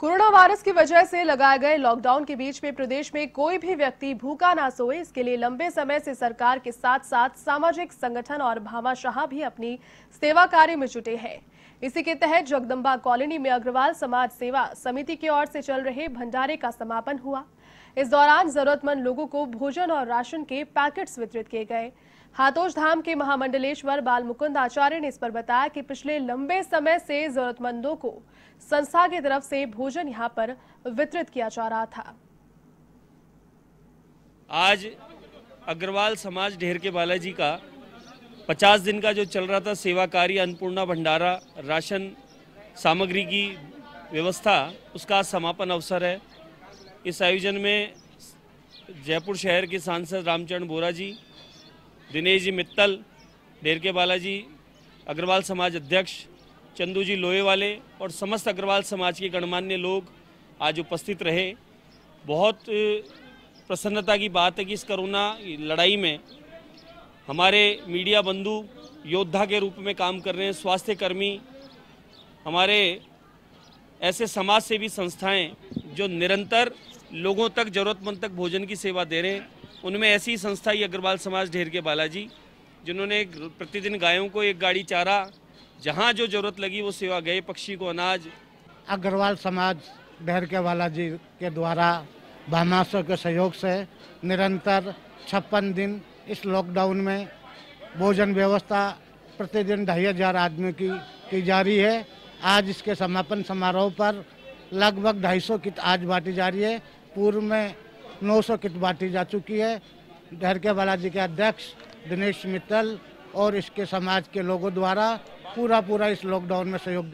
corona virus की वजह से लगाए गए लॉकडाउन के बीच में प्रदेश में कोई भी व्यक्ति भूखा ना सोए इसके लिए लंबे समय से सरकार के साथ साथ सामाजिक संगठन और भामाशाह भी अपनी सेवा कार्य में जुटे हैं इसी के तहत जगदम्बा कॉलोनी में अग्रवाल समाज सेवा समिति की ओर से चल रहे भंडारे का समापन हुआ इस दौरान जरूरतमंद लोगों को भोजन और राशन के पैकेट्स वितरित किए गए हाथोश धाम के महामंडलेश्वर बाल मुकुंद आचार्य ने इस पर बताया कि पिछले लंबे समय से जरूरतमंदों को संस्था की तरफ से भोजन यहां पर वितरित किया जा रहा था आज अग्रवाल समाज ढेर के बालाजी का 50 दिन का जो चल रहा था सेवा कार्य अन्नपूर्णा भंडारा राशन सामग्री की व्यवस्था उसका समापन अवसर है इस आयोजन में जयपुर शहर के सांसद रामचरण बोरा जी दिनेश जी मित्तल डेरके बालाजी अग्रवाल समाज अध्यक्ष चंदू जी लोहे वाले और समस्त अग्रवाल समाज के गणमान्य लोग आज उपस्थित रहे बहुत प्रसन्नता की बात है कि इस कोरोना लड़ाई में हमारे मीडिया बंधु योद्धा के रूप में काम कर रहे हैं स्वास्थ्यकर्मी हमारे ऐसे समाज सेवी संस्थाएं जो निरंतर लोगों तक ज़रूरतमंद तक भोजन की सेवा दे रहे हैं उनमें ऐसी संस्था ही अग्रवाल समाज ढेर के बालाजी जिन्होंने प्रतिदिन गायों को एक गाड़ी चारा जहाँ जो जरूरत लगी वो सेवा गए पक्षी को अनाज अग्रवाल समाज ढेर के बालाजी के द्वारा भामाशों के सहयोग से निरंतर छप्पन दिन इस लॉकडाउन में भोजन व्यवस्था प्रतिदिन ढाई हजार आदमी की की रही है आज इसके समापन समारोह पर लगभग 250 किट आज बांटी जा रही है पूर्व में 900 किट बांटी जा चुकी है के बालाजी के अध्यक्ष दिनेश मित्तल और इसके समाज के लोगों द्वारा पूरा पूरा इस लॉकडाउन में सहयोग